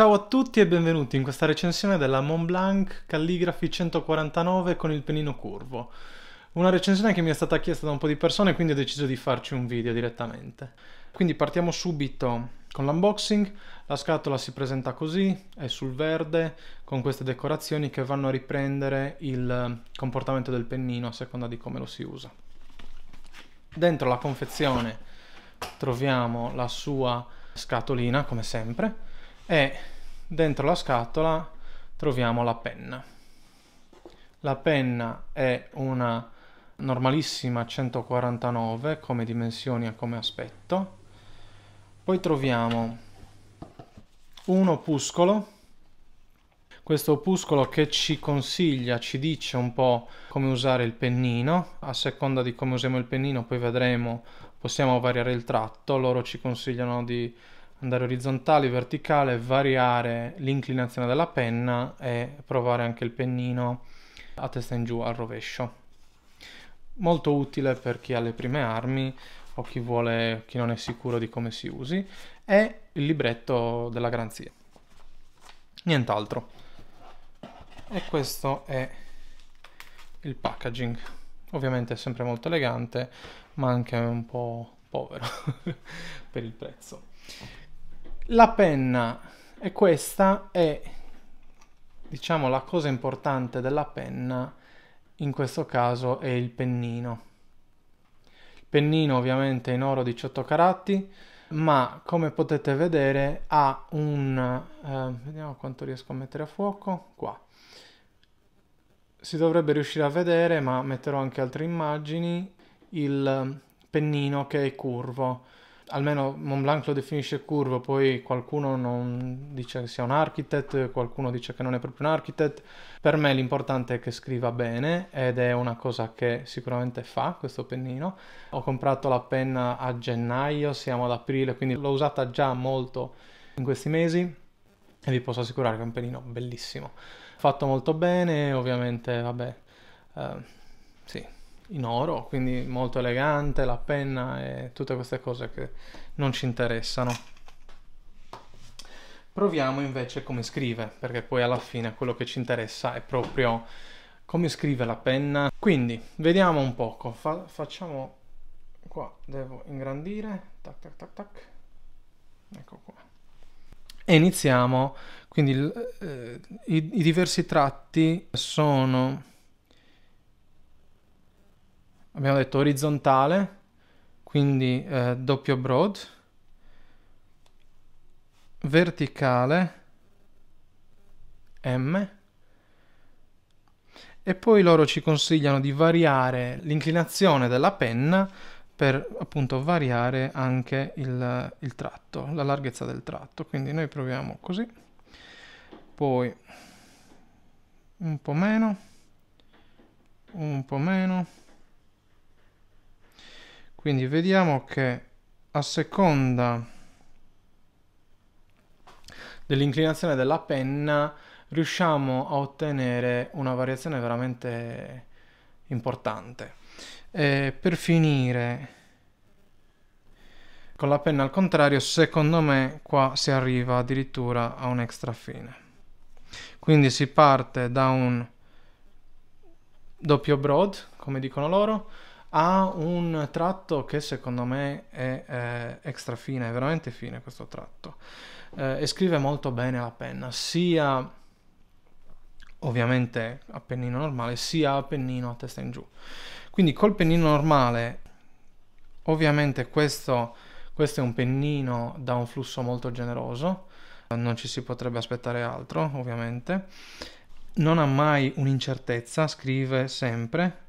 Ciao a tutti e benvenuti in questa recensione della Montblanc Calligraphy 149 con il penino curvo. Una recensione che mi è stata chiesta da un po' di persone, quindi ho deciso di farci un video direttamente. Quindi partiamo subito con l'unboxing. La scatola si presenta così, è sul verde, con queste decorazioni che vanno a riprendere il comportamento del pennino a seconda di come lo si usa. Dentro la confezione troviamo la sua scatolina, come sempre e dentro la scatola troviamo la penna. La penna è una normalissima 149 come dimensioni e come aspetto. Poi troviamo un opuscolo questo opuscolo che ci consiglia, ci dice un po' come usare il pennino, a seconda di come usiamo il pennino poi vedremo, possiamo variare il tratto, loro ci consigliano di andare orizzontale, verticale, variare l'inclinazione della penna e provare anche il pennino a testa in giù al rovescio. Molto utile per chi ha le prime armi o chi, vuole, chi non è sicuro di come si usi e il libretto della garanzia. Nient'altro. E questo è il packaging. Ovviamente è sempre molto elegante, ma anche un po' povero per il prezzo. La penna, e questa è, diciamo, la cosa importante della penna, in questo caso è il pennino. Il pennino ovviamente è in oro 18 caratti ma come potete vedere ha un... Eh, vediamo quanto riesco a mettere a fuoco, qua. Si dovrebbe riuscire a vedere, ma metterò anche altre immagini, il pennino che è curvo almeno Montblanc lo definisce curvo, poi qualcuno non dice che sia un architect, qualcuno dice che non è proprio un architect. Per me l'importante è che scriva bene ed è una cosa che sicuramente fa questo pennino. Ho comprato la penna a gennaio, siamo ad aprile, quindi l'ho usata già molto in questi mesi e vi posso assicurare che è un pennino bellissimo. Fatto molto bene, ovviamente, vabbè, uh, sì in oro, quindi molto elegante, la penna e tutte queste cose che non ci interessano. Proviamo invece come scrive, perché poi alla fine quello che ci interessa è proprio come scrive la penna. Quindi, vediamo un poco, Fa facciamo qua, devo ingrandire, tac tac tac tac, ecco qua. E iniziamo, quindi eh, i, i diversi tratti sono abbiamo detto orizzontale, quindi eh, doppio broad, verticale M e poi loro ci consigliano di variare l'inclinazione della penna per appunto variare anche il, il tratto, la larghezza del tratto. Quindi noi proviamo così, poi un po' meno, un po' meno quindi vediamo che a seconda dell'inclinazione della penna riusciamo a ottenere una variazione veramente importante e per finire con la penna al contrario secondo me qua si arriva addirittura a un extra fine quindi si parte da un doppio broad come dicono loro ha un tratto che secondo me è eh, extra fine, è veramente fine questo tratto eh, e scrive molto bene la penna, sia ovviamente a pennino normale sia a pennino a testa in giù. Quindi col pennino normale ovviamente questo, questo è un pennino da un flusso molto generoso, non ci si potrebbe aspettare altro ovviamente, non ha mai un'incertezza, scrive sempre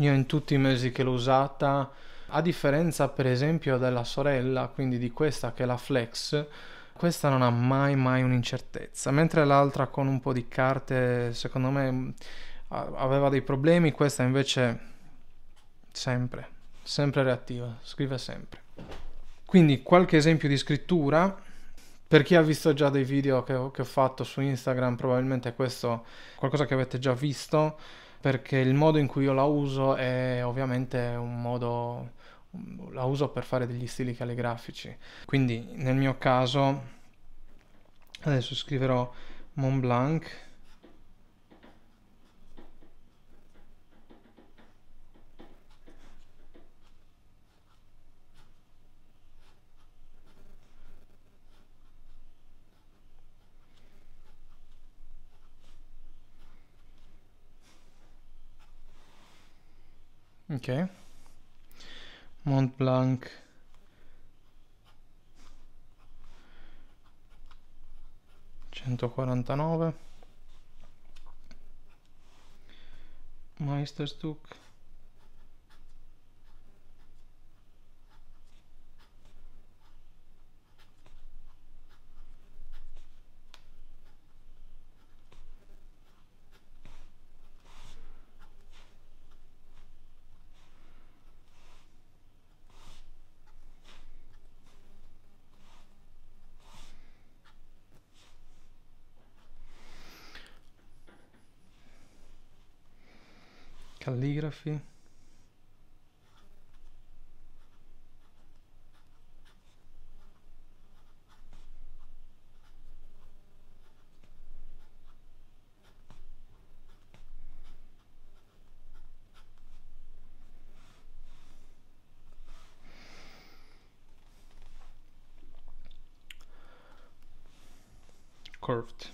Io in tutti i mesi che l'ho usata, a differenza per esempio della sorella, quindi di questa che è la Flex, questa non ha mai mai un'incertezza, mentre l'altra con un po' di carte secondo me mm, aveva dei problemi, questa invece sempre, sempre reattiva, scrive sempre. Quindi qualche esempio di scrittura, per chi ha visto già dei video che ho, che ho fatto su Instagram probabilmente questo è qualcosa che avete già visto, perché il modo in cui io la uso è ovviamente un modo la uso per fare degli stili calligrafici. Quindi nel mio caso adesso scriverò Mont Blanc Ok. Mont Blanc. Centoquarantanove. Meisterstuck. calligraphy curved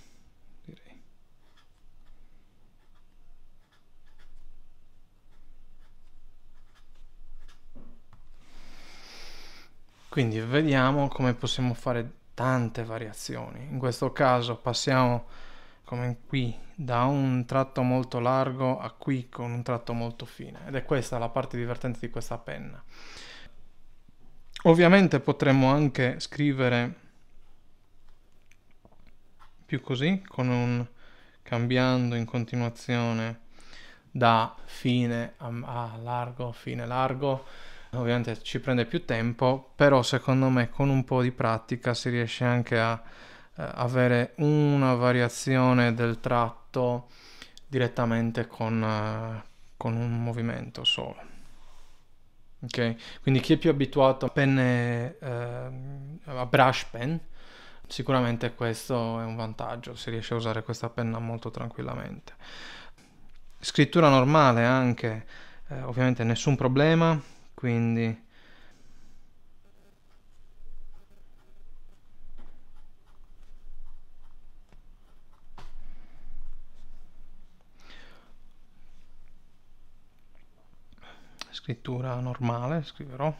Quindi vediamo come possiamo fare tante variazioni. In questo caso passiamo come qui da un tratto molto largo a qui con un tratto molto fine ed è questa la parte divertente di questa penna. Ovviamente potremmo anche scrivere più così con un cambiando in continuazione da fine a, a largo, fine largo Ovviamente ci prende più tempo, però secondo me con un po' di pratica si riesce anche a eh, avere una variazione del tratto direttamente con, eh, con un movimento solo. Okay? Quindi chi è più abituato a penne eh, a brush pen, sicuramente questo è un vantaggio, si riesce a usare questa penna molto tranquillamente. Scrittura normale anche, eh, ovviamente nessun problema, quindi scrittura normale scriverò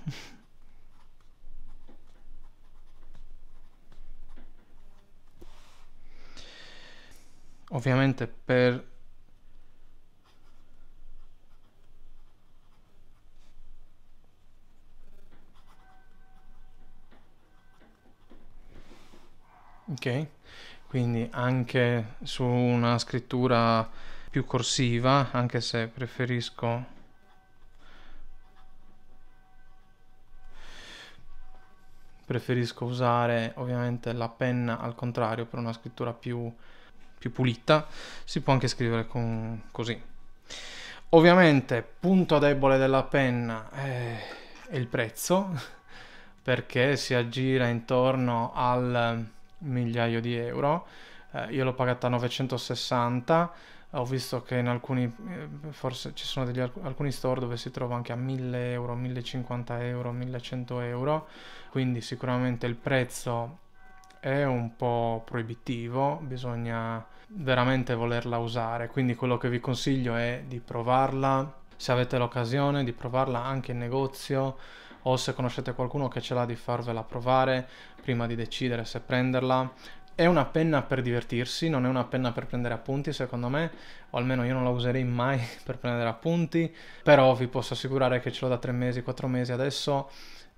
ovviamente per ok? Quindi anche su una scrittura più corsiva, anche se preferisco preferisco usare ovviamente la penna al contrario per una scrittura più, più pulita, si può anche scrivere con, così. Ovviamente punto debole della penna è, eh, è il prezzo, perché si aggira intorno al migliaio di euro, eh, io l'ho pagata a 960, ho visto che in alcuni, eh, forse ci sono degli, alcuni store dove si trova anche a 1000 euro, 1050 euro, 1100 euro, quindi sicuramente il prezzo è un po' proibitivo, bisogna veramente volerla usare, quindi quello che vi consiglio è di provarla, se avete l'occasione, di provarla anche in negozio, o se conoscete qualcuno che ce l'ha di farvela provare prima di decidere se prenderla. È una penna per divertirsi, non è una penna per prendere appunti secondo me, o almeno io non la userei mai per prendere appunti, però vi posso assicurare che ce l'ho da tre mesi, quattro mesi adesso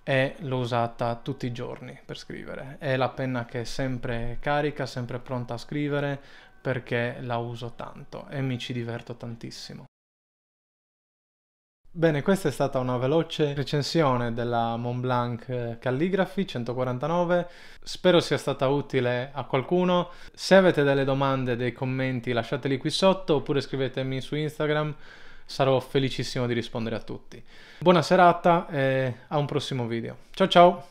e l'ho usata tutti i giorni per scrivere. È la penna che è sempre carica, sempre pronta a scrivere perché la uso tanto e mi ci diverto tantissimo. Bene, questa è stata una veloce recensione della Montblanc Calligraphy 149. Spero sia stata utile a qualcuno. Se avete delle domande, dei commenti, lasciateli qui sotto oppure scrivetemi su Instagram. Sarò felicissimo di rispondere a tutti. Buona serata e a un prossimo video. Ciao ciao!